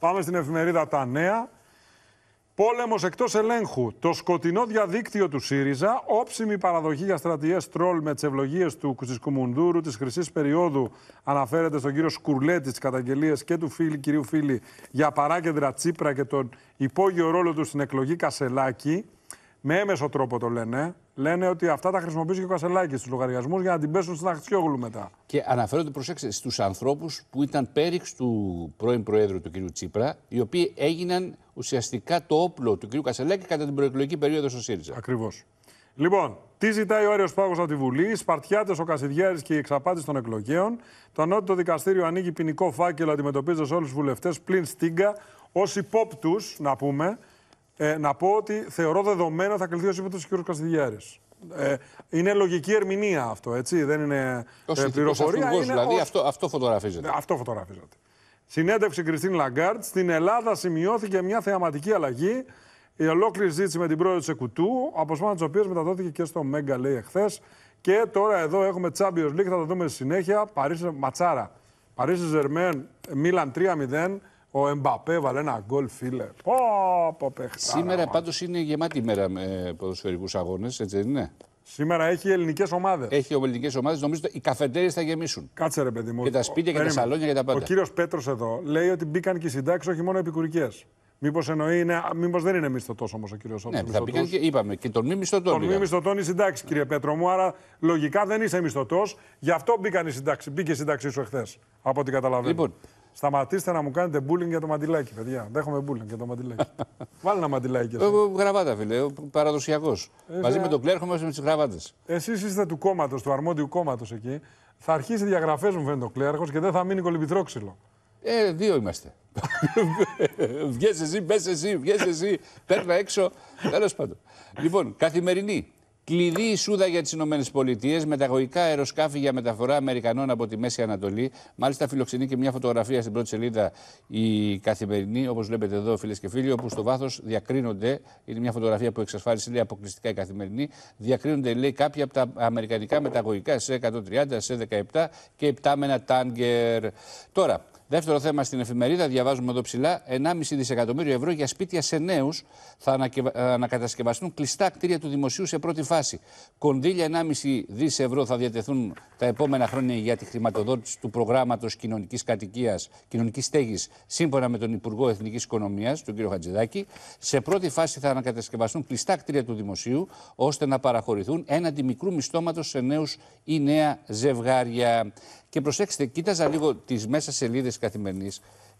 Πάμε στην εφημερίδα Τα Νέα. Πόλεμος εκτός ελέγχου. Το σκοτεινό διαδίκτυο του ΣΥΡΙΖΑ, όψιμη παραδοχή για στρατιές τρόλ με τις ευλογίες του Κουτσισκουμουντούρου της Χρυσής Περιόδου, αναφέρεται στον κύριο Σκουρλέ τις καταγγελίες και του φίλη, κυρίου Φίλη για παράκεντρα Τσίπρα και τον υπόγειο ρόλο του στην εκλογή Κασελάκη. Με έμεσο τρόπο το λένε, λένε ότι αυτά τα χρησιμοποιήσει και ο Κασελάκης στους λογαριασμούς για να την πέσουν στην Αχτσιόγλου μετά. Και αναφέρονται, προσέξτε, στους ανθρώπους που ήταν πέριξ του πρώην Προέδρου του κ. Τσίπρα, οι οποίοι έγιναν ουσιαστικά το όπλο του κ. Κασελάκη κατά την προεκλογική περίοδο στο ΣΥΡΙΖΑ. Ακριβώς. Λοιπόν, τι ζητάει ο Άριος Πάγος από τη Βουλή, οι Σπαρτιάτες, ο Κασιδιάρης και η εξαπάτηση των εκλογέων. Το δικαστήριο ανοίγει ποινικό φάκελο αντιμετωπίζοντας όλους τους βουλευτές πλην Στίγκα ως υπόπτους, να πούμε, ε, να πω ότι θεωρώ δεδομένο θα κληθεί ο σύμβουλος του κ. Καστιδιάρη. Ε, είναι λογική ερμηνεία αυτό, έτσι. Δεν είναι ε, πληροφορία. είναι δηλαδή ως... αυτό, αυτό φωτογραφίζεται. Αυτό φωτογραφίζεται. Συνέντευξη Κριστίν Λαγκάρτ. Στην Ελλάδα σημειώθηκε μια θεαματική αλλαγή. Η ολόκληρη ζήτηση με την πρόεδρο της Εκουτού, αποσπάνω της οποίας μεταδόθηκε και στο Μέγκα, λέει εχθές. Και τώρα εδώ έχουμε Champions League, θα το δούμε στη συνέχεια. Παρίσι Ματσάρα. Παρίσι Ζερμέν, Μίλαν 3-0. Ο Εμπαπέ βάλε ένα γκολ, φίλε. Πω, Σήμερα πάντως είναι γεμάτη ημέρα με ποδοσφαιρικούς αγώνες, έτσι δεν είναι. Σήμερα έχει ελληνικές ομάδες. Έχει ελληνικές ομάδες. Νομίζω ότι οι καφετέρειε θα γεμίσουν. Κάτσε ρε παιδί μου. Και τα σπίτια και τα σαλόνια και τα πάντα. Ο κύριος Πέτρος εδώ λέει ότι μπήκαν και οι συντάξεις, όχι μόνο επικουρικές. Μήπως εννοεί, είναι, μήπως δεν είναι μισθωτός όμως ο κύριος Σόλτ. Ναι, θα πήγαν και είπαμε και τον μη μισθωτό. Τον μη μισθωτό είναι η συντάξη, κύριε Πέτρο μου. Άρα λογικά δεν είσαι μισθωτός. Γι' αυτό μπήκαν οι συντάξεις. Μπήκε η συντάξή σου εχθές, από ό,τι καταλαβαίνω. Λοιπόν, Σταματήστε να μου κάνετε bullying για το μαντιλάκι, παιδιά. Δέχομαι bullying για το μαντιλάκι. Βάλε ένα μαντιλάκι. γραβάτα, φίλε. Παραδοσιακός. Ε, Μαζί με τον κλέρχο μέσα με τις γραβάτες. Εσείς είστε του κόμματος, του αρμόδιου κόμματος εκεί. Θα αρχίσει διαγραφές μου, φαίνεται ο κλέρχο και δεν θα μείνει κολυμπητρόξυλο. Ε, δύο είμαστε. Βγαίνει εσύ, μπε εσύ, βγαίνει εσύ, Παίρνει έξω. Τέλος πάντων. Λοιπόν, καθημερινή. Κλειδί η Σούδα για τις Ηνωμένες Πολιτείες, μεταγωγικά αεροσκάφη για μεταφορά Αμερικανών από τη Μέση Ανατολή. Μάλιστα, φιλοξενεί και μια φωτογραφία στην πρώτη σελίδα η καθημερινή, όπως βλέπετε εδώ, φίλες και φίλοι, όπου στο βάθος διακρίνονται. Είναι μια φωτογραφία που εξασφάλισε λέει, αποκλειστικά η καθημερινή. Διακρίνονται, λέει, κάποια από τα αμερικανικά μεταγωγικά σε 130, σε 17 και 7 με ένα τάγκερ. Τώρα, Δεύτερο θέμα στην εφημερίδα, διαβάζουμε εδώ ψηλά, 1,5 δισεκατομμύριο ευρώ για σπίτια σε νέους θα ε, ανακατασκευαστούν κλειστά κτίρια του δημοσίου σε πρώτη φάση. Κονδύλια 1,5 δις ευρώ θα διατεθούν τα επόμενα χρόνια για τη χρηματοδότηση του προγράμματος κοινωνικής κατοικίας, κοινωνικής στέγης, σύμφωνα με τον Υπουργό Εθνικής Οικονομίας, τον κύριο Χατζηδάκη. Σε πρώτη φάση θα ανακατασκευαστούν κλειστά κτίρια του δημοσίου, ώστε να παραχωρηθούν έναντι μικρού μισθώματος σε νέους ή νέα ζευγάρια. Και προσέξτε, κοίταζα λίγο τις μέσα σελίδες καθημερινής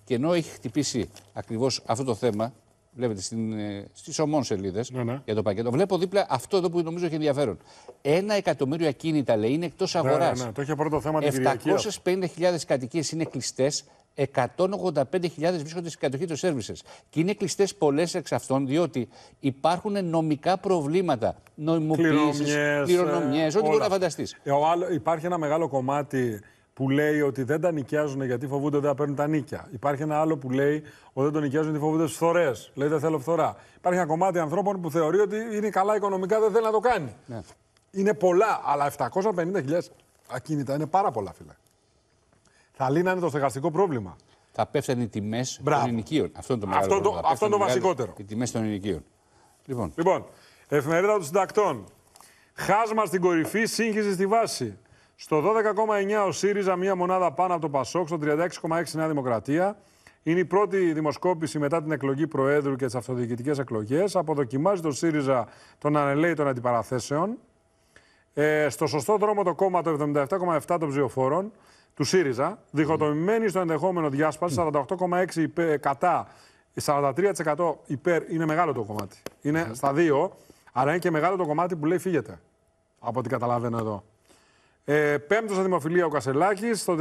και ενώ έχει χτυπήσει ακριβώς αυτό το θέμα, βλέπετε ε, στις ομών σελίδες ναι, ναι. για το πακέτο, βλέπω δίπλα αυτό εδώ που νομίζω έχει ενδιαφέρον. Ένα εκατομμύριο ακίνητα λέει είναι εκτός ναι, αγοράς. Ναι, ναι, το έχει πρώτο θέμα την 750.000 κατοικίες είναι κλειστές. 185.000 βρίσκονται στην κατοχή των σερβισε. Και είναι κλειστές πολλές εξ αυτών, διότι υπάρχουν νομικά προβλήματα. Νομιμοποίησει, κληρονομιές, ό,τι ε, μπορεί να φανταστείς. Ε, υπάρχει ένα μεγάλο κομμάτι που λέει ότι δεν τα νοικιάζουν γιατί φοβούνται ότι δεν παίρνουν τα νίκια. Υπάρχει ένα άλλο που λέει ότι δεν το νοικιάζουν γιατί φοβούνται τι φθορές. Λέει δεν θέλω φθορά. Υπάρχει ένα κομμάτι ανθρώπων που θεωρεί ότι είναι καλά οικονομικά, δεν θέλει να το κάνει. Ναι. Είναι πολλά, αλλά 750.000 ακίνητα είναι πάρα πολλά, φίλε. Θα λύνανε το στεγαστικό πρόβλημα. Θα πέφτουν οι τιμές των ενοικίων. Αυτό είναι το, μεγάλο αυτό το, αυτό το βασικότερο. Οι τιμές των ενοικίων. Λοιπόν. λοιπόν, εφημερίδα των συντακτών. Χάσμα στην κορυφή, σύγχυση στη βάση. Στο 12,9 ο ΣΥΡΙΖΑ, μία μονάδα πάνω από το ΠΑΣΟΚ, στο 36,6 Νέα Δημοκρατία. Είναι η πρώτη δημοσκόπηση μετά την εκλογή Προέδρου και τις αυτοδιοικητικές εκλογές. Αποδοκιμάζει το ΣΥΡΙΖΑ τον ανελέη των αντιπαραθέσεων. Ε, στο σωστό δρόμο το κόμμα το 77,7 των ψηφοφόρων του ΣΥΡΙΖΑ, διχοτομημένη στο ενδεχόμενο διάσπαση, 48,6 υπέρ, κατά, 43% υπέρ, είναι μεγάλο το κομμάτι. Είναι στα δύο, αλλά είναι και μεγάλο το κομμάτι που λέει φύγεται, Από ό,τι καταλαβαίνω εδώ. Ε, Πέμπτος στα ο Κασελάκης. Το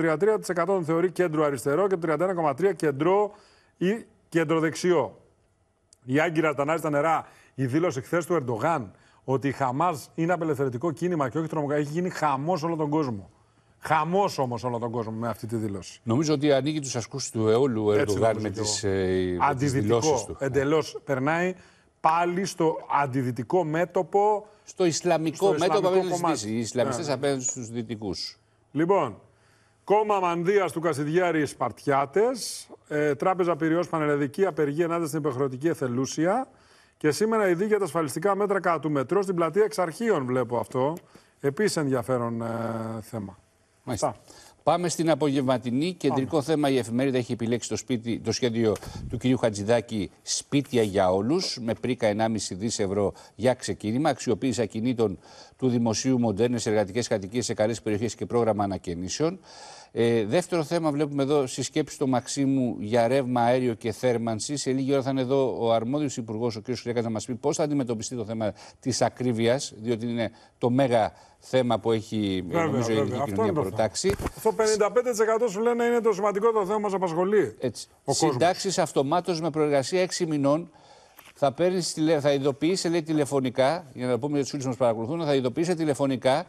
33% τον θεωρεί κέντρο αριστερό και το 31,3% κέντρο ή κέντρο δεξιό. Η Άγκυρα τανάζει τα νερά. Η δήλωση χθες του Ερντογάν ότι η Χαμάς είναι απελευθερωτικό κίνημα και όχι τρομοκρατία. Έχει γίνει χαμός όλο τον κόσμο. Χαμός όμως όλο τον κόσμο με αυτή τη δήλωση. Νομίζω ότι ανοίγει τους ασκούς του αιώλου ο Ερντογάν με τις ε, δηλώσεις του. Αντιδυτικό. Εντελώς περνάει πάλι στο αντιδυτικό μέτωπο. Στο Ισλαμικό, στο μέτωπο απέναντι Οι Ισλαμιστές ναι, απέναντι ναι. στους Δυτικούς. Λοιπόν, κόμμα μανδύα του Κασιδιάρη Σπαρτιάτες. Ε, τράπεζα Πυριός Πανελλαδική Απεργία ενάντια στην υποχρεωτική εθελούσια. Και σήμερα η για τα ασφαλιστικά μέτρα κατά του μετρό στην πλατεία εξαρχείων, βλέπω αυτό. Επίσης ενδιαφέρον ε, θέμα. Μάλιστα. Πάμε στην απογευματινή. Κεντρικό θέμα η εφημερίδα έχει επιλέξει το, σπίτι, το σχέδιο του κυρίου Χατζηδάκη Σπίτια για όλους, με πρίκα 1,5 δις ευρώ για ξεκίνημα. Αξιοποίηση ακινήτων του Δημοσίου Μοντέρνες Εργατικές Κατοικίες σε καλές περιοχές και πρόγραμμα ανακαινήσεων. Ε, δεύτερο θέμα βλέπουμε εδώ συσκέψη του Μαξίμου για ρεύμα, αέριο και θέρμανση. Σε λίγη ώρα θα είναι εδώ ο αρμόδιος υπουργός, ο κ. Χρυακάς, να μας πει πώς θα αντιμετωπιστεί το θέμα της ακρίβειας, διότι είναι το μέγα θέμα που έχει ε, βέβαια, νομίζω, η ελληνική Αυτό κοινωνία προτάξει. 55% σου λένε είναι το σημαντικό το θέμα που μας απασχολεί. Έτσι. Συντάξεις αυτομάτως με προεργασία 6 μηνών. Θα, παίρνεις, θα ειδοποιήσει, λέει, τηλεφωνικά, για να πούμε για τους μας παρακολουθούν, θα ειδοποιήσει τηλεφωνικά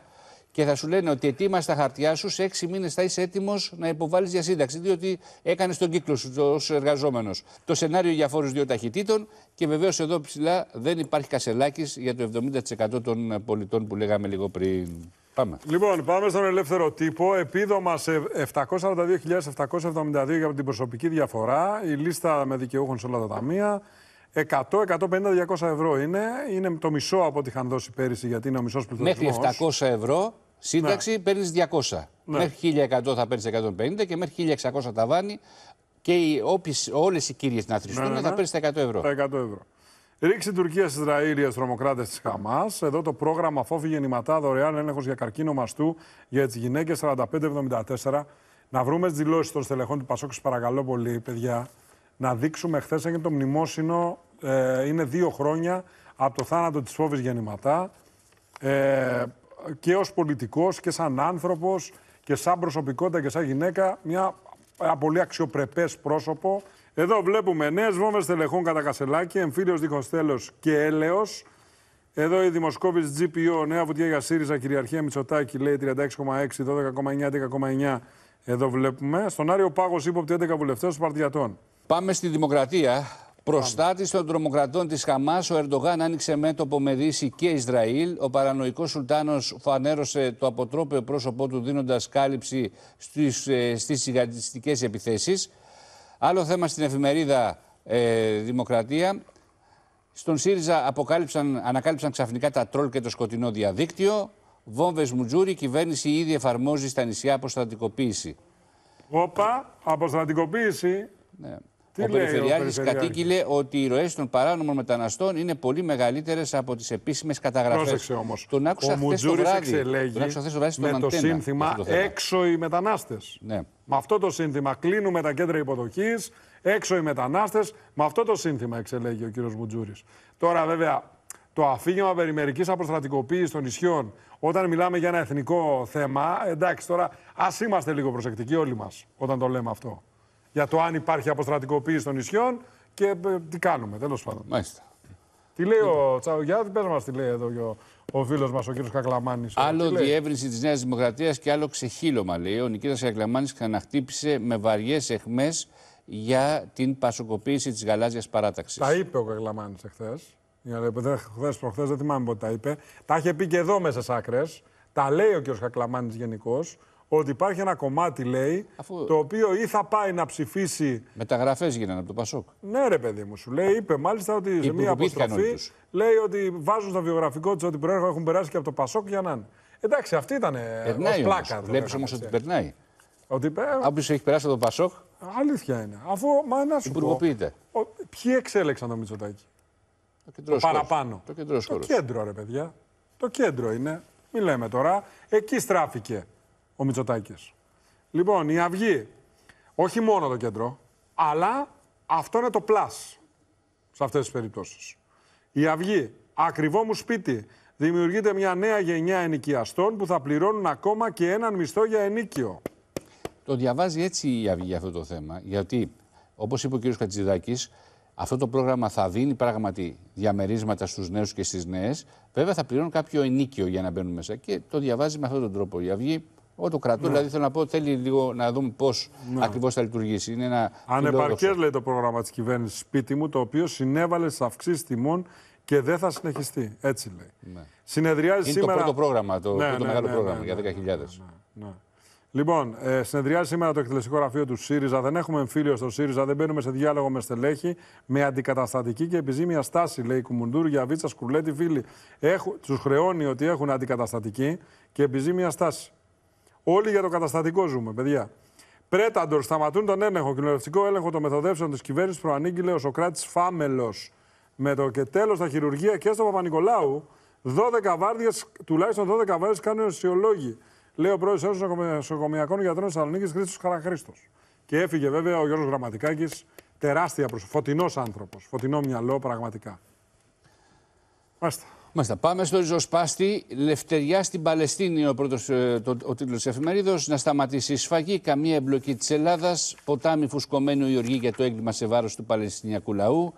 και θα σου λένε ότι ετοίμασε τα χαρτιά σου, σε έξι μήνες θα είσαι έτοιμος να υποβάλεις για σύνταξη, διότι έκανες τον κύκλο σου ως εργαζόμενος. Το σενάριο για φόρους δύο ταχυτήτων και βεβαίως εδώ ψηλά δεν υπάρχει κασελάκι για το 70% των πολιτών που λέγαμε λίγο πριν. Πάμε. Λοιπόν, πάμε στον ελεύθερο τύπο. Επίδομα σε 742.772 για την προσωπική διαφορά. Η λίστα με δικαιούχων σε όλα τα ταμεία. 100, 150, 200 ευρώ είναι. Είναι το μισό από ό,τι είχαν δώσει πέρυσι, γιατί είναι ο μισός πληθυσμό. Μέχρι 700 ευρώ Σύνταξη ναι. παίρνεις 200. Ναι. Μέχρι 1100 θα παίρνεις 150 και μέχρι 1600 τα βάνη και όλες οι κύριες να θρησκούν ναι, ναι, θα ναι. παίρνεις 100 ευρώ. 100 ευρώ. Ρίξη Τουρκίας Ισραήλ για τρομοκράτε της Χαμάς. Εδώ το πρόγραμμα Φόβη Γεννηματά, δωρεάν έλεγχος για καρκίνο μαστού για τις γυναίκες 45-74. Να βρούμε τις δηλώσεις των στελεχών του Πασόκη, παρακαλώ πολύ, παιδιά. Να δείξουμε χθες έγινε το μνημόσυνο. Ε, είναι δύο χρόνια από το θάνατο της Φόβης Γεννηματά. Ε, και ως πολιτικός και σαν άνθρωπος και σαν προσωπικότητα και σαν γυναίκα μια πολύ αξιοπρεπές πρόσωπο. Εδώ βλέπουμε νέες βόμβες τελεχών κατά Κασελάκη, εμφύλιος δίχως και έλεος. Εδώ η δημοσκόπηση GPO, νέα βουτιά για ΣΥΡΙΖΑ, κυριαρχία Μητσοτάκη, λέει 36,6, 12,9, 10,9. Εδώ βλέπουμε. Στον Άριο Πάγος, ύποπτη 11 βουλευτές των Πάμε στη Δημοκρατία. Προστάτης των τρομοκρατών της Χαμάς, ο Ερντογάν άνοιξε μέτωπο με Δύση και Ισραήλ. Ο παρανοϊκός σουλτάνος φανέρωσε το αποτρόπαιο πρόσωπό του, δίνοντας κάλυψη στις ε, συγχαρητιστικέ επιθέσεις. Άλλο θέμα στην εφημερίδα ε, Δημοκρατία. Στον ΣΥΡΙΖΑ αποκάλυψαν, ανακάλυψαν ξαφνικά τα τρόλ και το σκοτεινό διαδίκτυο. Βόμβες Μουτζούρι, κυβέρνηση ήδη εφαρμόζει στα νησιά αποστατικοποίηση. Όπα, αποστατικοποίηση. Ναι. Τι ο Περιφερειάρχη κατήγγειλε ότι οι ροές των παράνομων μεταναστών είναι πολύ μεγαλύτερες από τις επίσημες καταγραφές. Πρόσεξε όμως. Τον άκουσα χθες το βράδυ. Τον άκουσα χθες το βράδυ με το σύνθημα το έξω οι μετανάστες. Ναι. Με αυτό το σύνθημα κλείνουμε τα κέντρα υποδοχής, έξω οι μετανάστες. Με αυτό το σύνθημα εξελέγει ο κύριος Μουτζούρης. Τώρα βέβαια το αφήγημα περιμερική αποστρατικοποίησης των νησιών όταν μιλάμε για ένα εθνικό θέμα. Εντάξει τώρα ας είμαστε λίγο προσεκτικοί όλοι μας όταν το λέμε αυτό για το αν υπάρχει αποστρατικοποίηση των νησιών και ε, τι κάνουμε, τέλος πάντων. Ε, μάλιστα. Τι λέει ο λοιπόν. Τσαουγιάδη, πες μας τι λέει εδώ ο φίλος μας ο κ. Κακλαμάνης. Ε, άλλο διεύρυνση της Νέας Δημοκρατίας και άλλο ξεχύλωμα, λέει. Ο Νικήτας Κακλαμάνης ξαναχτύπησε με βαριές αιχμές για την πασοκοποίηση της γαλάζιας παράταξης. Τα είπε ο Κακλαμάνης εχθές. Χθες προχθές δεν θυμάμαι πότε τα είπε. Τα είχε πει και εδώ μέσα σ' άκρες. Τα λέει ο κ. Κακλαμάνης γενικώς ότι υπάρχει ένα κομμάτι, λέει, το οποίο ή θα πάει να ψηφίσει. Μεταγραφές γίνανε από το Πασόκ. Ναι, ρε παιδί μου, σου λέει. Είπε μάλιστα ότι σε μία αποστροφή λέει ότι βάζουν στο βιογραφικό τους ότι προέρχονται έχουν περάσει και από το Πασόκ για να είναι. Εντάξει, αυτή ήταν. Περνάει. Βλέπει όμω ότι περνάει. Ότι... Όποιος έχει περάσει από το Πασόκ. Αλήθεια είναι. Αφού μα να σου πω. Ποιοι εξέλεξαν Το κεντρό το παραπάνω. Το κεντρός, το ρε παιδιά. Το κέντρο είναι. Μη λέμε τώρα. Εκεί στράφηκε ο Μητσοτάκης. Λοιπόν, η Αυγή, όχι μόνο το κέντρο, αλλά αυτό είναι το πλάσ σε αυτές τις περιπτώσεις. Η Αυγή, ακριβό μου σπίτι, δημιουργείται μια νέα γενιά ενοικιαστών που θα πληρώνουν ακόμα και έναν μισθό για ενίκιο. Το διαβάζει έτσι η Αυγή αυτό το θέμα, γιατί όπως είπε ο κ. Κατζηδάκης, αυτό το πρόγραμμα θα δίνει πράγματι διαμερίσματα στους νέους και στις νέες. Βέβαια, θα πληρώνουν κάποιο ενίκιο για να μπαίνουν μέσα. Και το διαβάζει με αυτόν τον τρόπο. Η Αυγή εγώ το Ναι. Δηλαδή θέλω να πω θέλει λίγο να δούμε πώς ναι. ακριβώς θα λειτουργήσει. Είναι ένα Ανεπαρκέ λέει το πρόγραμμα της κυβέρνησης σπίτι μου, το οποίο συνέβαλε σε αυξήσεις τιμών και δεν θα συνεχιστεί. Έτσι λέει. Ναι. Συνεδριάζει Είναι σήμερα. Είναι το πρώτο πρόγραμμα, το, ναι, ναι, μεγάλο ναι, πρόγραμμα ναι, για 10.000. Ναι, ναι, Λοιπόν, ε, συνεδριάζει σήμερα το εκτελεστικό γραφείο του ΣΥΡΙΖΑ. Δεν έχουμε εμφύλιο στο ΣΥΡΙΖΑ, δεν μπαίνουμε σε διάλογο με στελέχη. Με αντικαταστατική και επιζήμια στάση, λέει η Κουμουντούρ, για βίτσα, σκουρλέτη, φίλοι. Τους χρεώνει ότι έχουν αντικαταστατική και επιζήμια στάση. Όλοι για το καταστατικό ζούμε, παιδιά. Πρέταντορ σταματούν τον έλεγχο. Κοινοβουλευτικό έλεγχο των μεθοδεύσεων της κυβέρνησης προανήγγειλε ο Σοκράτης Φάμελος. Με το και τέλος στα χειρουργεία και στο Παπα-Νικολάου, 12 βάρδιες, τουλάχιστον 12 βάρδιες κάνουν αισιολόγοι. Λέει ο πρόεδρος Ένωσης Νοσοκομιακών Γιατρών Θεσσαλονίκης Χρήστος Χαραχρήστο. Και έφυγε βέβαια ο Γιώργος Γραμματικάκης, τεράστια προσωπικότητα, Φωτεινός άνθρωπος. Φωτεινό μυαλό, πραγματικά. Μάλιστα. Μάλιστα. Πάμε στο ριζοσπάστη. Λευτεριά στην Παλαιστίνη, ο, πρώτος, ε, ο τίτλος τη εφημερίδος. Να σταματήσει η σφαγή. Καμία εμπλοκή της Ελλάδας. Ποτάμι φουσκωμένο η οργή για το έγκλημα σε βάρος του Παλαιστινιακού λαού.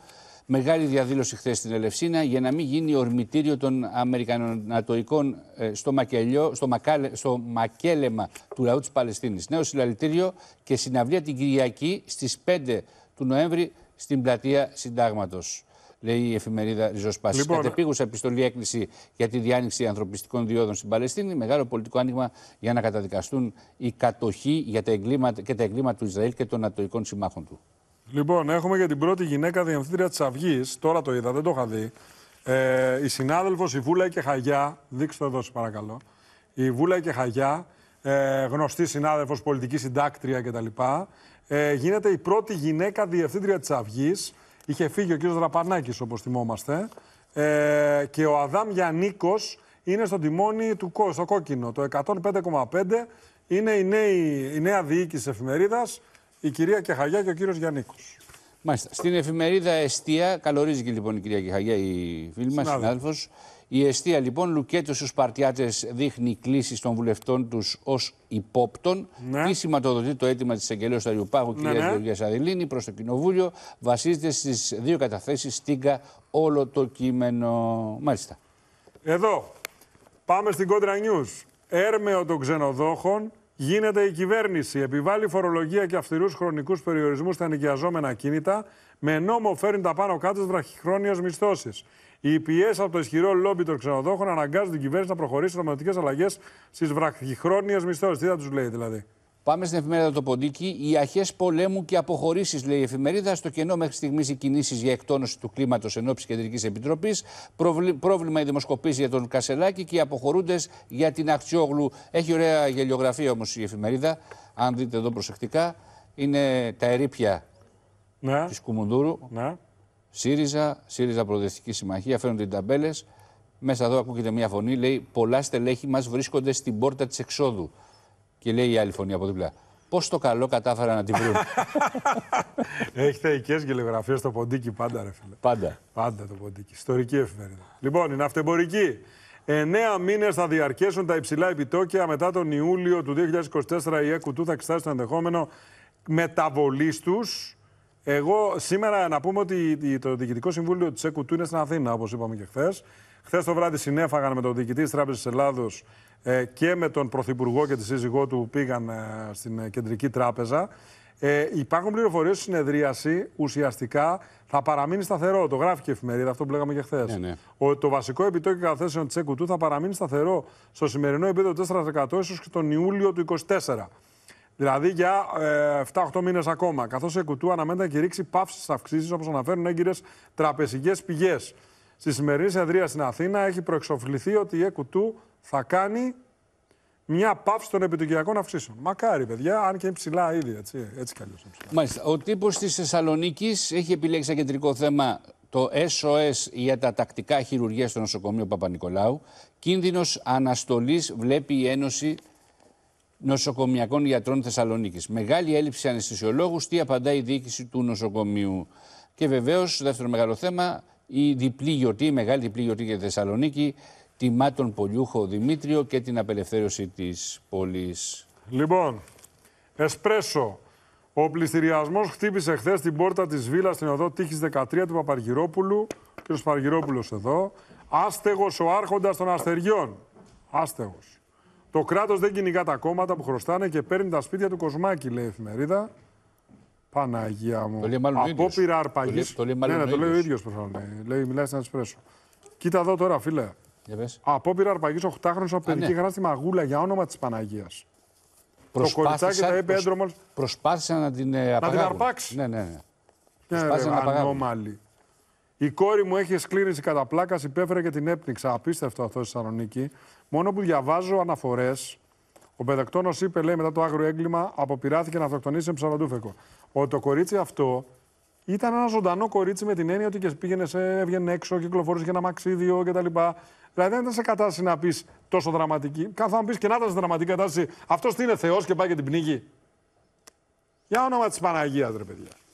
Μεγάλη διαδήλωση χθες στην Ελευσίνα για να μην γίνει ορμητήριο των Αμερικανατοικών ε, στο, μακελιό, στο, μακάλε, στο μακέλεμα του λαού της Παλαιστίνης. Νέο συλλαλητήριο και συναυλία την Κυριακή στις 5 του Νοέμβρη στην πλατεία Συντάγματος λέει η εφημερίδα Ριζοσπάσης. Λοιπόν, Κατεπίγουσα επιστολή έκκληση για τη διάνοιξη ανθρωπιστικών διόδων στην Παλαιστίνη. Μεγάλο πολιτικό άνοιγμα για να καταδικαστούν οι κατοχοί για τα εγκλήματα, και τα εγκλήματα του Ισραήλ και των ατοικών συμμάχων του. Λοιπόν, έχουμε για την πρώτη γυναίκα διευθύντρια της Αυγής. Τώρα το είδα, δεν το είχα δει. Ε, η συνάδελφος η Βούλα και Χαγιά. Δείξτε εδώ, σας παρακαλώ. Η Βούλα και Χαγιά, ε, γνωστή συνάδελφος, πολιτική συντάκτρια κτλ. Ε, γίνεται η πρώτη γυναίκα διευθύντρια της Αυγής Είχε φύγει ο κύριος Δραπανάκη, όπως θυμόμαστε. Ε, και ο Αδάμ Γιαννίκος είναι στο τιμόνι του στο κόκκινο, το 105,5. Είναι η, η νέα διοίκηση της εφημερίδας, η κυρία Κεχαγιά και ο κύριος Γιαννίκος. Μάλιστα. Στην εφημερίδα Εστία, καλορίζει και λοιπόν η κυρία Κεχαγιά, η φίλη μας, συνάδελφος. Η αιστεία λοιπόν Λουκέτος στους Παρτιάτε δείχνει κλήσεις των βουλευτών τους ως υπόπτων. Ναι. Τι σηματοδοτεί το αίτημα της Αγγελέα του Αριουπάγου, ναι, κυρία ναι. Γεωργία Αδηλίνη, προς το Κοινοβούλιο, βασίζεται στις δύο καταθέσεις. Στίγκα όλο το κείμενο. Μάλιστα. Εδώ. Πάμε στην Κόντρα News. Έρμεο των ξενοδόχων γίνεται η κυβέρνηση. Επιβάλλει φορολογία και αυστηρούς χρονικούς περιορισμούς στα νοικιαζόμενα κίνητα, με νόμο φέρνει τα πάνω κάτω βραχυχρόνιες μισθώσεις. Οι πιέσεις από το ισχυρό λόμπι των ξενοδόχων αναγκάζουν την κυβέρνηση να προχωρήσει σε νομοθετικές αλλαγές στις βραχυχρόνιες μισθώσεις. Τι θα τους λέει δηλαδή. Πάμε στην εφημερίδα το Ποντίκι. Οι αρχές πολέμου και αποχωρήσεις, λέει η εφημερίδα. Στο κενό μέχρι στιγμής οι κινήσεις για εκτόνωση του κλίματος ενώπιση Κεντρικής Επιτροπής. Πρόβλημα η δημοσκοπήση για τον Κασελάκη και οι αποχωρούντε για την Αξιόγλου. Έχει ωραία γελιογραφία όμως η εφημερίδα. Αν δείτε εδώ προσεκτικά, είναι τα ερήπια ναι. της Κουμουντούρου. Ναι. ΣΥΡΙΖΑ, ΣΥΡΙΖΑ Προοδευτική Συμμαχία, φαίνονται οι ταμπέλες. Μέσα εδώ ακούγεται μια φωνή, λέει: Πολλά στελέχη μας βρίσκονται στην πόρτα της εξόδου. Και λέει η άλλη φωνή από δίπλα. Πώς το καλό κατάφερα να την βρουν. Έχει θεϊκέ γελιογραφίε στο ποντίκι πάντα, ρε φίλε. Πάντα. Πάντα το ποντίκι. Ιστορική εφημερίδα. Λοιπόν, η ναυτεμπορική. Εννέα μήνες θα διαρκέσουν τα υψηλά επιτόκια. Μετά τον Ιούλιο του 2024 η ΕΚΟΥΤΟΥ θα εξετάσει το ενδεχόμενο μεταβολής τους. Εγώ σήμερα να πούμε ότι το Διοικητικό Συμβούλιο της ΕΚΟΥΤΟΥ είναι στην Αθήνα, όπως είπαμε και χθες. Χθες το βράδυ συνέφαγαν με τον διοικητή της Τράπεζας Ελλάδος ε, και με τον πρωθυπουργό και τη σύζυγό του πήγαν ε, στην ε, κεντρική τράπεζα. Ε, υπάρχουν πληροφορίες ότι η συνεδρίαση ουσιαστικά θα παραμείνει σταθερό. Το γράφει και η εφημερίδα, αυτό που λέγαμε και χθες. Ναι, ναι. Το βασικό επιτόκιο καταθέσεων της ΕΚΟΤΟΥ θα παραμείνει σταθερό στο σημερινό επίπεδο 4% ίσω και τον Ιούλιο του 2024. Δηλαδή για ε, 7-8 μήνες ακόμα. Καθώς η ΕΚΟΤΟΥ αναμένεται να κηρύξει παύσεις αυξήσεις, όπως αναφέρουν έγκυρες τραπεζικές πηγές. Στη σημερινή συνεδρία στην Αθήνα έχει προεξοφληθεί ότι η ΕΚΟΥΤΟΥ θα κάνει μια πάυση των επιτοκιακών αυξήσεων. Μακάρι, παιδιά, αν και είναι ψηλά ήδη. Έτσι, έτσι κι Μάλιστα. Ο τύπος της Θεσσαλονίκης έχει επιλέξει σαν κεντρικό θέμα το SOS για τα τακτικά χειρουργία στο νοσοκομείο Παπα-Νικολάου. Κίνδυνος αναστολής βλέπει η Ένωση Νοσοκομιακών γιατρών Θεσσαλονίκης. Μεγάλη έλλειψη αναισθησιολόγου. Τι απαντάει η διοίκηση του νοσοκομείου. Και βεβαίως, δεύτερο μεγάλο θέμα, η διπλή γιορτή, η μεγάλη διπλή γιορτή για τη Θεσσαλονίκη, τιμά τον Πολιούχο Δημήτριο και την απελευθέρωση της πόλης. Λοιπόν, Εσπρέσο. Ο πληστηριασμός χτύπησε χθες την πόρτα της βίλας στην οδό τύχης 13 του Παπαργυρόπουλου. Κύριος Παπαργυρόπουλος εδώ. Άστεγος ο Άρχοντας των Αστεριών. Άστεγος. Το κράτος δεν κυνηγά τα κόμματα που χρωστάνε και παίρνει τα σπίτια του Κοσμάκη, λέει η εφημερίδα. Παναγία μου. Απόπειρα αρπαγή. Το, λέει, το λέει ναι, ναι, το λέει ο ίδιος προφανώς. Ναι. Λέει, μιλάει στην εσπρέσο. κοιτα Κοίτα εδώ τώρα, φίλε. Απόπειρα αρπαγής 8χρονο από παιδική ναι. γράφει Μαγούλα για όνομα της Παναγίας. Το κοριτσάκι τα είπε έντρομος. Προσπάθησε να την απαγάγουν. Ε, να την αρπάξει. Ναι, ναι, ναι. ναι προσπάθησε να Η κόρη μου έχει σκλήρινση κατά πλάκας, υπέφερε και την έπνιξα. Απίστευτο αυτό στη Θεσσαλονίκη. Μόνο που διαβάζω αναφορές ο παιδακτόνο είπε, λέει, μετά το άγριο έγκλημα, αποπειράθηκε να αυτοκτονήσει σε ψαραντούφεκο. Ότι το κορίτσι αυτό ήταν ένα ζωντανό κορίτσι με την έννοια ότι και πήγαινε, σε, έβγαινε έξω, κυκλοφορούσε για ένα μαξίδιο κτλ. Δηλαδή δεν ήταν σε κατάσταση να πεις τόσο δραματική. Κάθε να πεις και να ήταν σε δραματική κατάσταση. Αυτός τι είναι Θεός και πάει και την πνίγει. Για όνομα της Παναγίας, ρε παιδιά.